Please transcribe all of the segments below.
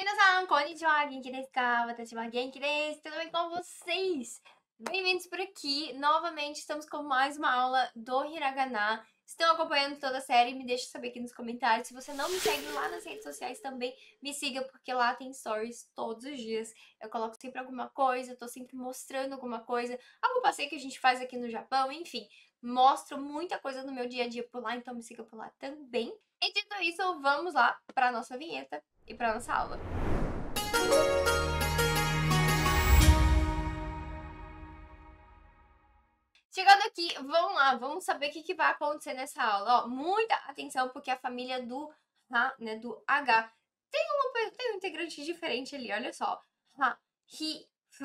Minasan, konnichiwa, genki desu ka? Watashi genki desu. Tudo bem com vocês? Bem-vindos por aqui. Novamente estamos com mais uma aula do Hiragana. Estão acompanhando toda a série? Me deixa saber aqui nos comentários. Se você não me segue lá nas redes sociais também, me siga, porque lá tem stories todos os dias. Eu coloco sempre alguma coisa, tô sempre mostrando alguma coisa, algum passeio que a gente faz aqui no Japão, enfim mostro muita coisa do meu dia a dia por lá, então me siga por lá também. E dito isso, vamos lá para nossa vinheta e para nossa aula. Chegando aqui, vamos lá, vamos saber o que, que vai acontecer nessa aula. Ó, muita atenção, porque a família do né, do H, tem, uma, tem um integrante diferente ali, olha só. Ha, hi, fu,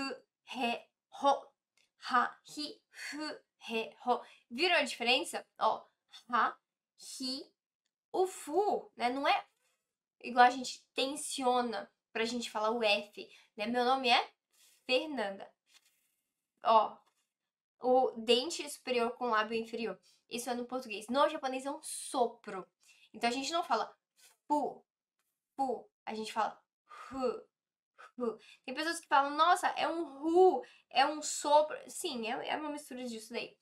he, ho. Ha, hi, fu, re, ro. Viram a diferença? Ó, ha, hi, o fu, né? Não é igual a gente tensiona pra gente falar o F, né? Meu nome é Fernanda. Ó, o dente superior com o lábio inferior. Isso é no português. No japonês é um sopro. Então a gente não fala fu, fu. A gente fala hu, hu. Tem pessoas que falam, nossa, é um ru, é um sopro. Sim, é, é uma mistura disso daí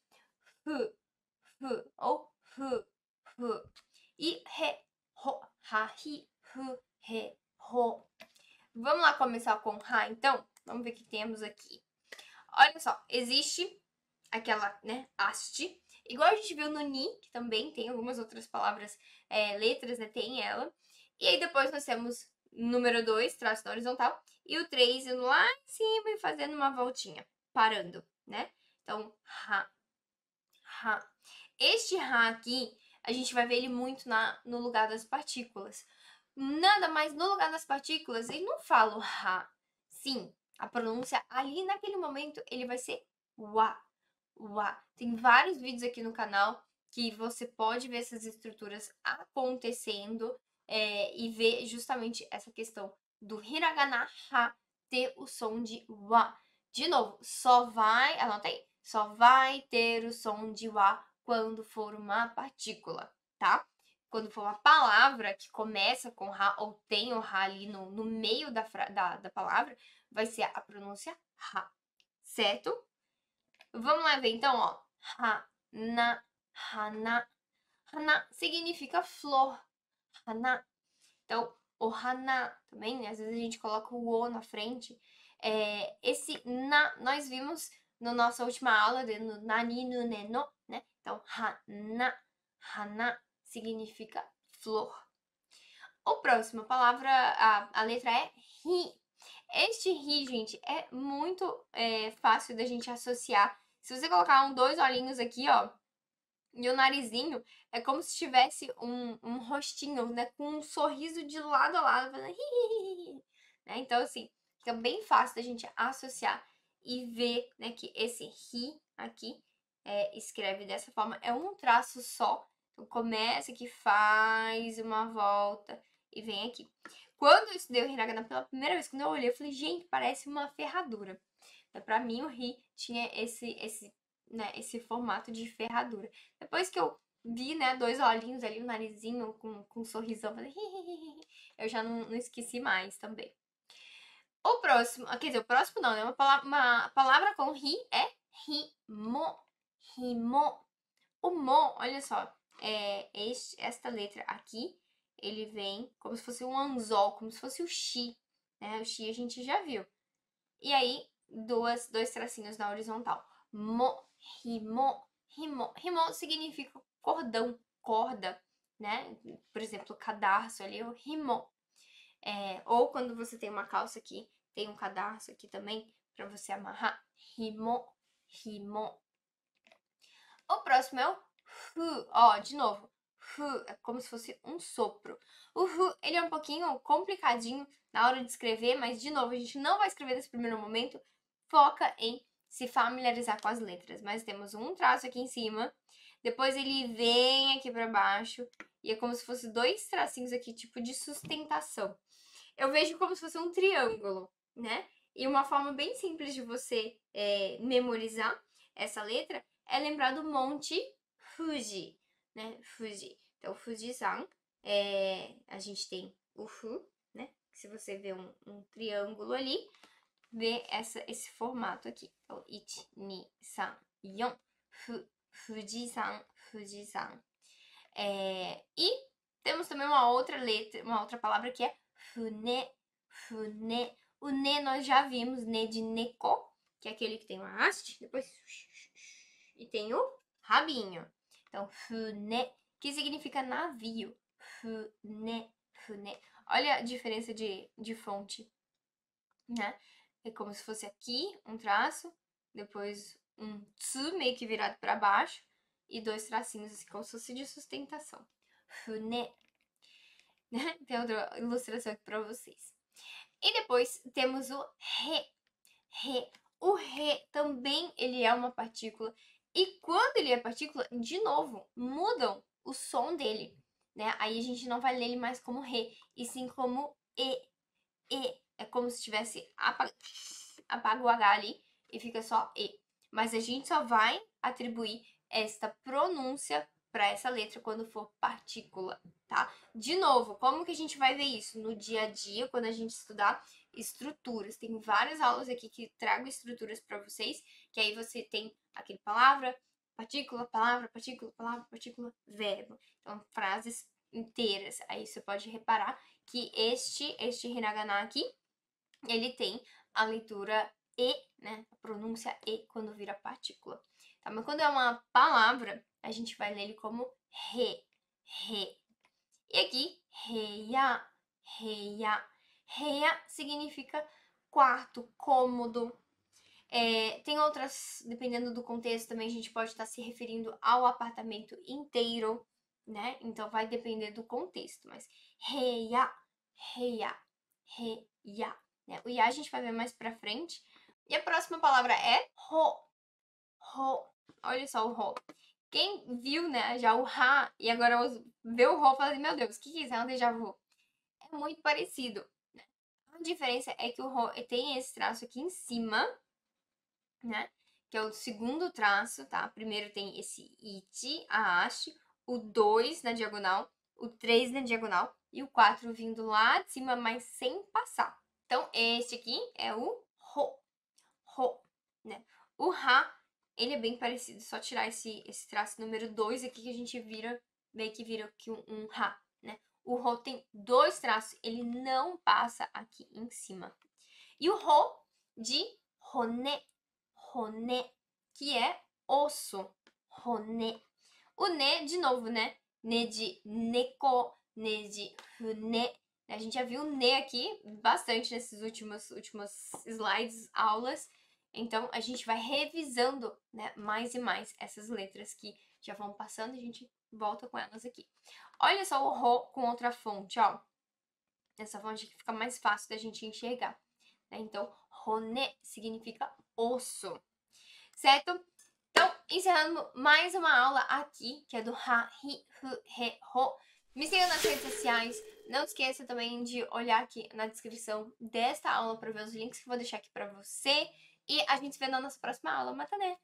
h, f, ou h, f. E re, ro, ha, ri, fu, re, ro. Vamos lá começar com ra, então? Vamos ver o que temos aqui. Olha só, existe aquela, né, haste. Igual a gente viu no ni, que também tem algumas outras palavras, é, letras, né, tem ela. E aí depois nós temos número 2, traço na horizontal, e o 3 indo lá em cima e fazendo uma voltinha, parando, né? Então, ha, Ra. Este Ra aqui, a gente vai ver ele muito na, no lugar das partículas. Nada mais no lugar das partículas, ele não fala o Ra. Sim, a pronúncia ali naquele momento ele vai ser Wa. Wa. Tem vários vídeos aqui no canal que você pode ver essas estruturas acontecendo é, e ver justamente essa questão do hiragana ha ter o som de wa. De novo, só vai, anota aí, só vai ter o som de wa quando for uma partícula, tá? Quando for uma palavra que começa com ra ou tem o ra ali no, no meio da, da, da palavra, vai ser a pronúncia ra, certo? Vamos lá ver então, ó. Hana, hana. Hana significa flor. Hana. Então, o hana também, né? às vezes a gente coloca o o na frente. É, esse na, nós vimos na nossa última aula de nani no neno, né? Então, hana, hana significa flor. O próximo, palavra, a, a letra é ri. Este ri, gente, é muito é, fácil da gente associar. Se você colocar um, dois olhinhos aqui, ó, e o narizinho, é como se tivesse um, um rostinho, né, com um sorriso de lado a lado, fazendo ri, ri, ri, ri. Né? Então, assim, fica bem fácil da gente associar e ver né, que esse ri aqui é, escreve dessa forma, é um traço só. Então, começa aqui, faz uma volta e vem aqui. Quando eu estudei o Hiragana pela primeira vez, quando eu olhei, eu falei, gente, parece uma ferradura. Então, para mim, o ri tinha esse, esse, né, esse formato de ferradura. Depois que eu vi, né, dois olhinhos ali, um narizinho com, com um sorrisão, falei, hi, hi, hi, eu já não, não esqueci mais também. O próximo, quer dizer, o próximo não, né? Uma palavra, uma palavra com ri é rimo. Rimo. O mo, olha só, é este, esta letra aqui, ele vem como se fosse um anzol, como se fosse o chi, né? O chi a gente já viu. E aí, duas, dois tracinhos na horizontal. Mo, rimo, rimo. Rimo significa cordão, corda, né? Por exemplo, cadarço ali, é o rimo. É, ou quando você tem uma calça aqui tem um cadarço aqui também para você amarrar. Rimon, rimon. O próximo é o hu. Ó, de novo. Hu é como se fosse um sopro. O hu, ele é um pouquinho complicadinho na hora de escrever, mas de novo, a gente não vai escrever nesse primeiro momento. Foca em se familiarizar com as letras. Mas temos um traço aqui em cima, depois ele vem aqui para baixo e é como se fosse dois tracinhos aqui, tipo de sustentação. Eu vejo como se fosse um triângulo né? E uma forma bem simples de você é, memorizar essa letra é lembrar do Monte Fuji, né? Fuji. Então, Fuji-san, é, a gente tem o Fu, né? Se você vê um, um triângulo ali, vê essa, esse formato aqui. Então, Ichi, Ni, San, Yon, Fu, Fuji-san, Fuji-san. É, e temos também uma outra letra, uma outra palavra que é Fune, Fune, o ne nós já vimos, ne de neko, que é aquele que tem uma haste, depois e tem o rabinho. Então, fune, que significa navio. Fune, fune. Olha a diferença de, de fonte, né? É como se fosse aqui um traço, depois um tsu meio que virado para baixo e dois tracinhos assim, como se fosse de sustentação. Fune. Tem outra ilustração aqui para vocês. E depois temos o Re. Re. O Re também ele é uma partícula. E quando ele é partícula, de novo, mudam o som dele. Né? Aí a gente não vai ler ele mais como Re, e sim como E. E. É como se tivesse apagado o H ali e fica só E. Mas a gente só vai atribuir esta pronúncia para essa letra quando for partícula, tá? De novo, como que a gente vai ver isso no dia a dia quando a gente estudar estruturas? Tem várias aulas aqui que trago estruturas para vocês, que aí você tem aquele palavra, partícula, palavra, partícula, palavra, partícula, verbo. Então, frases inteiras. Aí você pode reparar que este, este hiragana aqui, ele tem a leitura e, né? A pronúncia E quando vira partícula. Tá? Mas quando é uma palavra, a gente vai ler ele como re, re. E aqui, reia, reia. Reia significa quarto, cômodo. É, tem outras, dependendo do contexto, também a gente pode estar se referindo ao apartamento inteiro, né? Então vai depender do contexto, mas reia, reia, reia. Né? O ia a gente vai ver mais pra frente, e a próxima palavra é ro. Ro. Olha só o ro. Quem viu, né, já o ra e agora vê o ro e fala assim, meu Deus, o que, é isso? É um déjà vu. É muito parecido. A diferença é que o ro tem esse traço aqui em cima, né? Que é o segundo traço, tá? Primeiro tem esse it a haste, o 2 na diagonal, o 3 na diagonal e o 4 vindo lá de cima, mas sem passar. Então, este aqui é o ro, né? O ha, ele é bem parecido, só tirar esse, esse traço número 2 aqui que a gente vira, meio que vira aqui um, um né? O ro tem dois traços, ele não passa aqui em cima. E o ro de roné, roné, que é osso, roné. O ne, de novo, né? Ne de neko, ne de ne. A gente já viu ne aqui bastante nesses últimos, últimos slides, aulas. Então, a gente vai revisando né, mais e mais essas letras que já vão passando e a gente volta com elas aqui. Olha só o ro com outra fonte, ó. Essa fonte que fica mais fácil da gente enxergar. Né? Então, Roné significa osso, certo? Então, encerrando mais uma aula aqui, que é do Ha, Hi, Hu, He, Ho. Me siga nas redes sociais. Não esqueça também de olhar aqui na descrição desta aula para ver os links que eu vou deixar aqui para você. E a gente se vê na nossa próxima aula. Matané! Tá,